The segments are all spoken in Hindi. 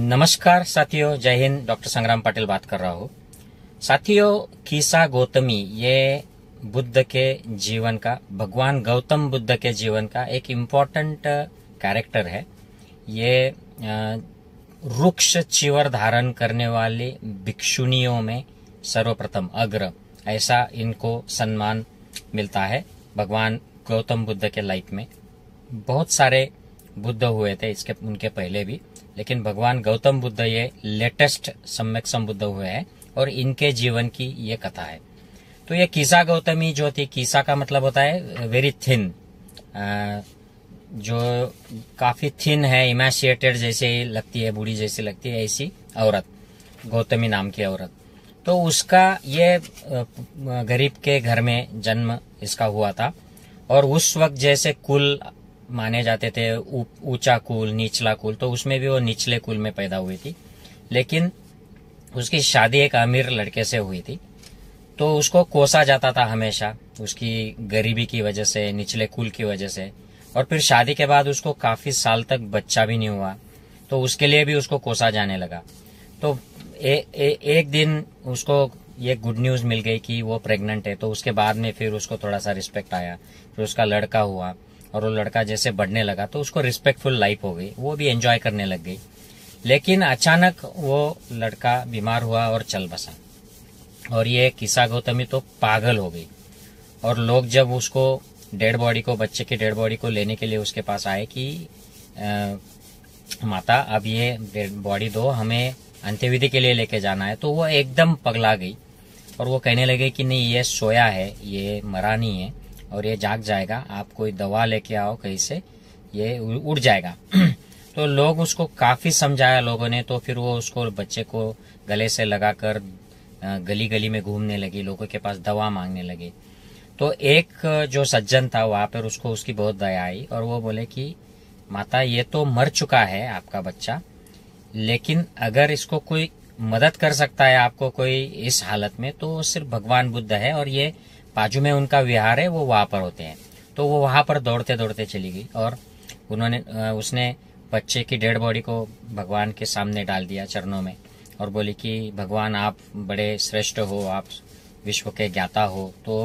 नमस्कार साथियों जय हिंद डॉक्टर संग्राम पाटिल बात कर रहा हूँ साथियों खीसा गौतमी ये बुद्ध के जीवन का भगवान गौतम बुद्ध के जीवन का एक इम्पोर्टेंट कैरेक्टर uh, है ये uh, रुक्ष चिवर धारण करने वाले भिक्षुणियों में सर्वप्रथम अग्र ऐसा इनको सम्मान मिलता है भगवान गौतम बुद्ध के लाइफ में बहुत सारे बुद्ध हुए थे इसके उनके पहले भी लेकिन भगवान गौतम बुद्ध ये लेटेस्ट सम्यक संबुद्ध हुए हैं और इनके जीवन की ये कथा है तो ये कीसा गौतमी जो थी कीसा का मतलब होता है वेरी थिन जो काफी थिन है इमेसिएटेड जैसे लगती है बूढ़ी जैसी लगती है ऐसी औरत गौतमी नाम की औरत तो उसका ये गरीब के घर में जन्म इसका हुआ था और उस वक्त जैसे कुल माने जाते थे ऊंचा कुल निचला कुल तो उसमें भी वो निचले कुल में पैदा हुई थी लेकिन उसकी शादी एक अमीर लड़के से हुई थी तो उसको कोसा जाता था हमेशा उसकी गरीबी की वजह से निचले कुल की वजह से और फिर शादी के बाद उसको काफी साल तक बच्चा भी नहीं हुआ तो उसके लिए भी उसको कोसा जाने लगा तो ए, ए, एक दिन उसको ये गुड न्यूज मिल गई कि वो प्रेग्नेंट है तो उसके बाद में फिर उसको थोड़ा सा रिस्पेक्ट आया फिर उसका लड़का हुआ और वो लड़का जैसे बढ़ने लगा तो उसको रिस्पेक्टफुल लाइफ हो गई वो भी एंजॉय करने लग गई लेकिन अचानक वो लड़का बीमार हुआ और चल बसा और ये किस्सा गौतमी तो पागल हो गई और लोग जब उसको डेड बॉडी को बच्चे की डेड बॉडी को लेने के लिए उसके पास आए कि आ, माता अब ये डेड बॉडी दो हमें अंत्यविधि के लिए लेके जाना है तो वो एकदम पगला गई और वो कहने लगे कि नहीं ये सोया है ये मरा नहीं है और ये जाग जाएगा आप कोई दवा लेके आओ कहीं से ये उड़ जाएगा तो लोग उसको काफी समझाया लोगों ने तो फिर वो उसको बच्चे को गले से लगाकर गली गली में घूमने लगी लोगों के पास दवा मांगने लगी तो एक जो सज्जन था वहां पर उसको उसकी बहुत दया आई और वो बोले कि माता ये तो मर चुका है आपका बच्चा लेकिन अगर इसको कोई मदद कर सकता है आपको कोई इस हालत में तो सिर्फ भगवान बुद्ध है और ये बाजू में उनका विहार है वो वहां पर होते हैं तो वो वहाँ पर दौड़ते दौड़ते चली गई और उन्होंने उसने बच्चे की डेड बॉडी को भगवान के सामने डाल दिया चरणों में और बोली कि भगवान आप बड़े श्रेष्ठ हो आप विश्व के ज्ञाता हो तो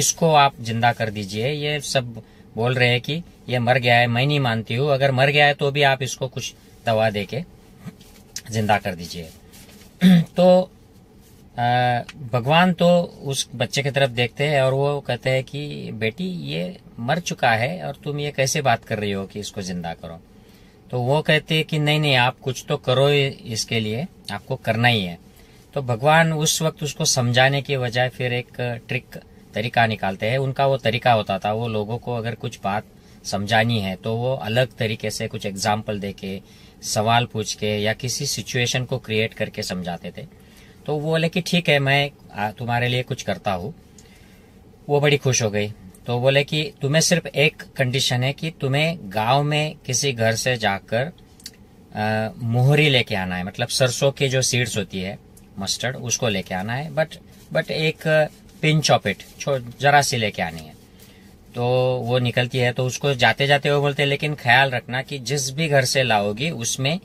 इसको आप जिंदा कर दीजिए ये सब बोल रहे हैं कि ये मर गया है मैं नहीं मानती हूँ अगर मर गया है तो भी आप इसको कुछ दवा दे के जिंदा कर दीजिए तो भगवान तो उस बच्चे की तरफ देखते हैं और वो कहते हैं कि बेटी ये मर चुका है और तुम ये कैसे बात कर रही हो कि इसको जिंदा करो तो वो कहते हैं कि नहीं नहीं आप कुछ तो करो इसके लिए आपको करना ही है तो भगवान उस वक्त उसको समझाने के बजाय फिर एक ट्रिक तरीका निकालते हैं उनका वो तरीका होता था वो लोगों को अगर कुछ बात समझानी है तो वो अलग तरीके से कुछ एग्जाम्पल दे के सवाल पूछ के या किसी सिचुएशन को क्रिएट करके समझाते थे तो वो बोले कि ठीक है मैं तुम्हारे लिए कुछ करता हूँ वो बड़ी खुश हो गई तो बोले कि तुम्हें सिर्फ एक कंडीशन है कि तुम्हें गांव में किसी घर से जाकर मोहरी लेके आना है मतलब सरसों की जो सीड्स होती है मस्टर्ड उसको लेके आना है बट बट एक पिंच ऑफ इट जरा सी लेके आनी है तो वो निकलती है तो उसको जाते जाते वो बोलते हैं लेकिन ख्याल रखना कि जिस भी घर से लाओगी उसमें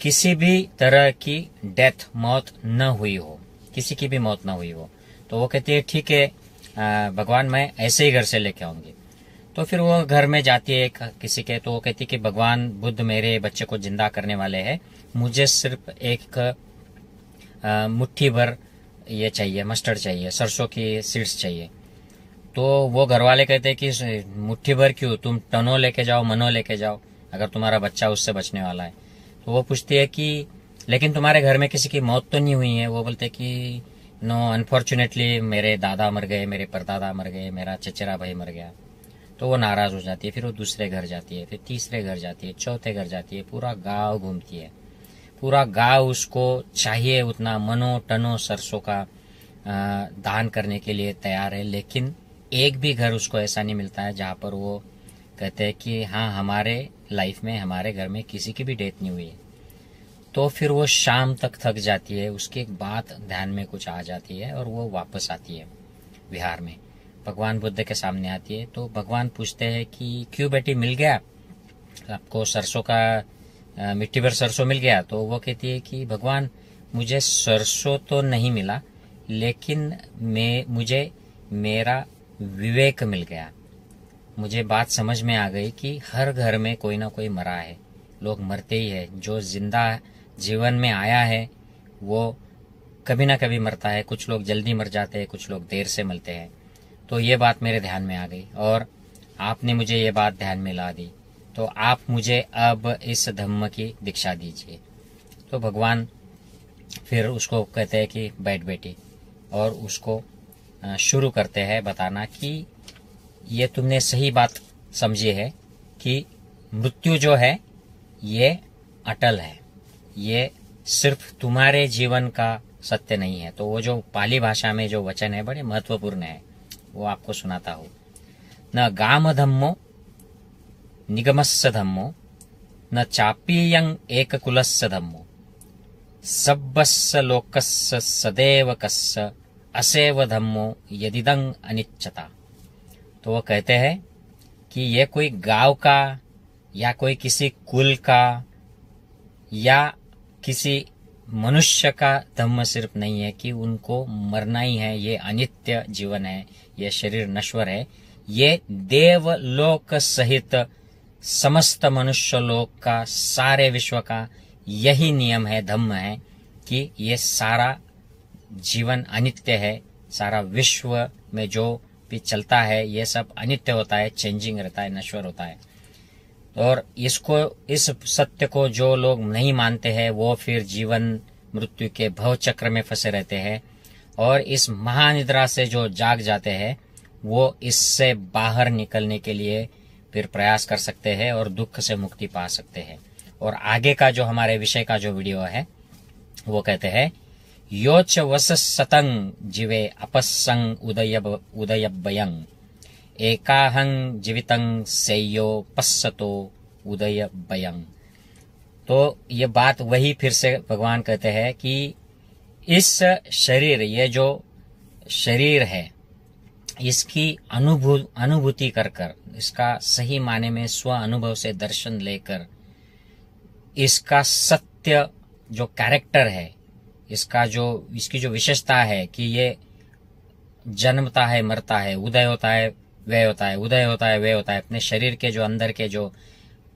किसी भी तरह की डेथ मौत न हुई हो किसी की भी मौत न हुई हो तो वो कहती है ठीक है भगवान मैं ऐसे ही घर से लेके आऊंगी तो फिर वो घर में जाती है किसी के तो वो कहती कि भगवान बुद्ध मेरे बच्चे को जिंदा करने वाले हैं मुझे सिर्फ एक मुट्ठी भर ये चाहिए मस्टर्ड चाहिए सरसों की सीड्स चाहिए तो वो घर वाले कहते हैं कि मुट्ठी भर क्यों तुम टनो लेके जाओ मनो लेके जाओ अगर तुम्हारा बच्चा उससे बचने वाला है तो वो पूछती है कि लेकिन तुम्हारे घर में किसी की मौत तो नहीं हुई है वो बोलते कि नो अनफॉर्चुनेटली मेरे दादा मर गए मेरे परदादा मर गए मेरा चचेरा भाई मर गया तो वो नाराज हो जाती है फिर वो दूसरे घर जाती है फिर तीसरे घर जाती है चौथे घर जाती है पूरा गांव घूमती है पूरा गांव उसको चाहिए उतना मनो टनो सरसों का दान करने के लिए तैयार है लेकिन एक भी घर उसको ऐसा नहीं मिलता है जहाँ पर वो कहते हैं कि हाँ हमारे लाइफ में हमारे घर में किसी की भी डेथ नहीं हुई है तो फिर वो शाम तक थक जाती है उसके एक बात ध्यान में कुछ आ जाती है और वो वापस आती है बिहार में भगवान बुद्ध के सामने आती है तो भगवान पूछते हैं कि क्यों बेटी मिल गया आपको सरसों का मिट्टी भर सरसों मिल गया तो वो कहती है कि भगवान मुझे सरसों तो नहीं मिला लेकिन मैं मुझे मेरा विवेक मिल गया मुझे बात समझ में आ गई कि हर घर में कोई ना कोई मरा है लोग मरते ही है जो जिंदा जीवन में आया है वो कभी ना कभी मरता है कुछ लोग जल्दी मर जाते हैं कुछ लोग देर से मरते हैं तो ये बात मेरे ध्यान में आ गई और आपने मुझे ये बात ध्यान में ला दी तो आप मुझे अब इस धम्म की दीक्षा दीजिए तो भगवान फिर उसको कहते हैं कि बैठ बेटी और उसको शुरू करते हैं बताना कि ये तुमने सही बात समझी है कि मृत्यु जो है ये अटल है ये सिर्फ तुम्हारे जीवन का सत्य नहीं है तो वो जो पाली भाषा में जो वचन है बड़े महत्वपूर्ण है वो आपको सुनाता हूं न गाम धम्मो निगमस्य धम्मो न चापीयं एक कुलस्य धम्मो सब्बस्य लोकस्य सदैव कस्य असेव धम्मो यदिदं अनिच्छता तो वो कहते हैं कि ये कोई गांव का या कोई किसी कुल का या किसी मनुष्य का धम्म सिर्फ नहीं है कि उनको मरना ही है ये अनित्य जीवन है ये शरीर नश्वर है ये देवलोक सहित समस्त मनुष्य लोक का सारे विश्व का यही नियम है धम्म है कि ये सारा जीवन अनित्य है सारा विश्व में जो भी चलता है ये सब अनित्य होता है चेंजिंग रहता है नश्वर होता है और इसको इस सत्य को जो लोग नहीं मानते हैं वो फिर जीवन मृत्यु के भव चक्र में फंसे रहते हैं और इस महानिद्रा से जो जाग जाते हैं वो इससे बाहर निकलने के लिए फिर प्रयास कर सकते हैं और दुख से मुक्ति पा सकते हैं और आगे का जो हमारे विषय का जो वीडियो है वो कहते हैं योच वससतं जिवे अपस्सं उदय उदयभयं एकाहं जीवितं सेयो पस्सतो उदय भयं तो ये बात वही फिर से भगवान कहते हैं कि इस शरीर ये जो शरीर है इसकी अनुभू अनुभूति कर कर इसका सही माने में स्व अनुभव से दर्शन लेकर इसका सत्य जो कैरेक्टर है इसका जो इसकी जो विशेषता है कि ये जन्मता है मरता है उदय होता है व्यय होता है उदय होता है व्यय होता है अपने शरीर के जो अंदर के जो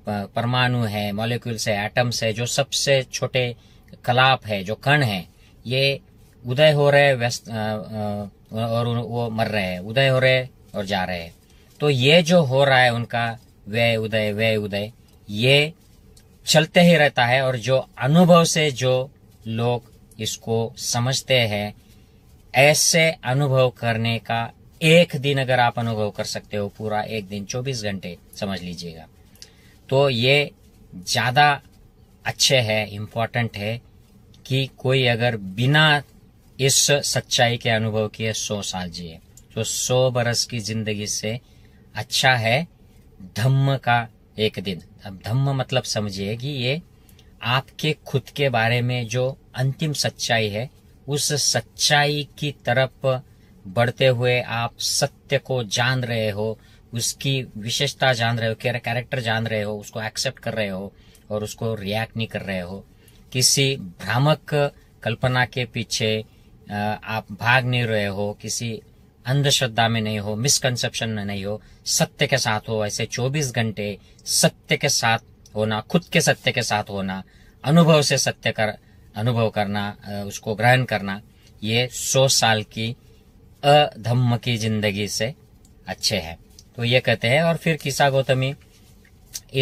परमाणु है मॉलिक्यूल्स है एटम्स है जो सबसे छोटे कलाप है जो कण है ये उदय हो रहे व्यस्त और वो मर रहे हैं उदय हो रहे और जा रहे हैं तो ये जो हो रहा है उनका व्यय उदय व्यय उदय ये चलते ही रहता है और जो अनुभव से जो लोग इसको समझते हैं ऐसे अनुभव करने का एक दिन अगर आप अनुभव कर सकते हो पूरा एक दिन 24 घंटे समझ लीजिएगा तो ये ज्यादा अच्छे है इम्पोर्टेंट है कि कोई अगर बिना इस सच्चाई के अनुभव किए सौ साल जिए तो सौ बरस की जिंदगी से अच्छा है धम्म का एक दिन अब धम्म मतलब समझिए कि ये आपके खुद के बारे में जो अंतिम सच्चाई है उस सच्चाई की तरफ बढ़ते हुए आप सत्य को जान रहे हो उसकी विशेषता जान रहे हो कैरेक्टर जान रहे हो उसको एक्सेप्ट कर रहे हो और उसको रिएक्ट नहीं कर रहे हो किसी भ्रामक कल्पना के पीछे आप भाग नहीं रहे हो किसी अंधश्रद्धा में नहीं हो मिसकंसेप्शन में नहीं हो सत्य के साथ हो ऐसे 24 घंटे सत्य के साथ होना खुद के सत्य के साथ होना अनुभव से सत्य कर अनुभव करना उसको ग्रहण करना ये सौ साल की अधम्म की जिंदगी से अच्छे है तो ये कहते हैं और फिर किसा गौतमी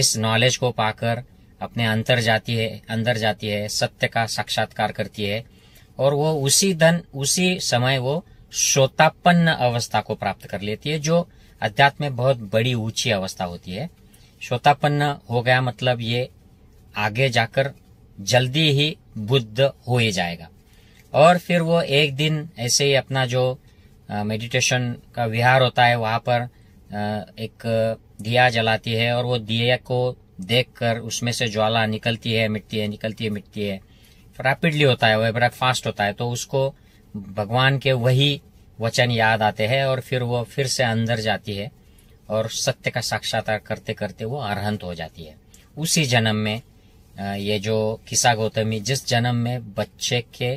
इस नॉलेज को पाकर अपने अंतर जाती है अंदर जाती है सत्य का साक्षात्कार करती है और वो उसी धन उसी समय वो श्रोतापन्न अवस्था को प्राप्त कर लेती है जो अध्यात्म में बहुत बड़ी ऊंची अवस्था होती है श्रोतापन्न हो गया मतलब ये आगे जाकर जल्दी ही बुद्ध हो ही जाएगा और फिर वो एक दिन ऐसे ही अपना जो मेडिटेशन का विहार होता है वहाँ पर एक दिया जलाती है और वो दिया को देखकर उसमें से ज्वाला निकलती है मिटती है निकलती है मिटती है रैपिडली होता है वह बड़ा फास्ट होता है तो उसको भगवान के वही वचन याद आते हैं और फिर वो फिर से अंदर जाती है और सत्य का साक्षात्कार करते करते वो अरहंत हो जाती है उसी जन्म में ये जो किस्सा गौतमी जिस जन्म में बच्चे के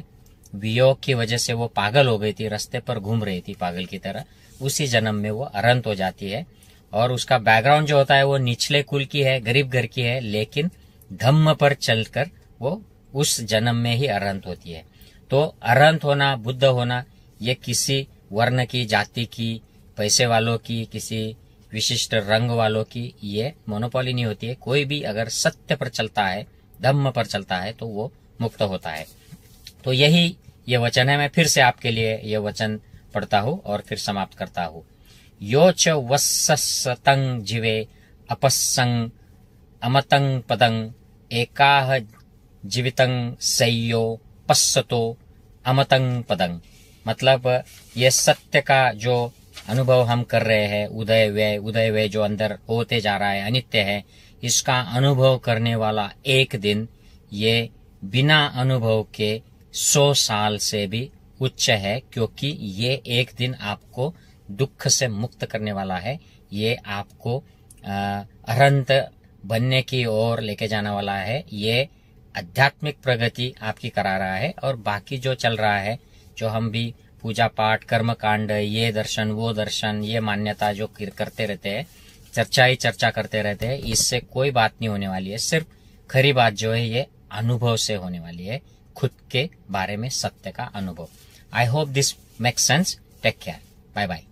वियोग की वजह से वो पागल हो गई थी रास्ते पर घूम रही थी पागल की तरह उसी जन्म में वो अरंत हो जाती है और उसका बैकग्राउंड जो होता है वो निचले कुल की है गरीब घर की है लेकिन धम्म पर चलकर वो उस जन्म में ही अरंत होती है तो अरंत होना बुद्ध होना ये किसी वर्ण की जाति की पैसे वालों की किसी विशिष्ट रंग वालों की ये मोनोपोली नहीं होती है कोई भी अगर सत्य पर चलता है धम्म पर चलता है तो वो मुक्त होता है तो यही ये वचन है मैं फिर से आपके लिए ये वचन पढ़ता हूँ और फिर समाप्त करता हूँ यो च जीवे अपसंग अमतंग पदंग एकाह जीवितंग सयो पश्चो अमतंग पदंग मतलब ये सत्य का जो अनुभव हम कर रहे हैं उदय व्यय उदय व्यय जो अंदर होते जा रहा है अनित्य है इसका अनुभव करने वाला एक दिन ये बिना अनुभव के सौ साल से भी उच्च है क्योंकि ये एक दिन आपको दुख से मुक्त करने वाला है ये आपको अरंत बनने की ओर लेके जाने वाला है ये आध्यात्मिक प्रगति आपकी करा रहा है और बाकी जो चल रहा है जो हम भी पूजा पाठ कर्म कांड ये दर्शन वो दर्शन ये मान्यता जो करते रहते हैं चर्चा ही चर्चा करते रहते हैं इससे कोई बात नहीं होने वाली है सिर्फ खरी बात जो है ये अनुभव से होने वाली है खुद के बारे में सत्य का अनुभव I hope this makes sense take care bye bye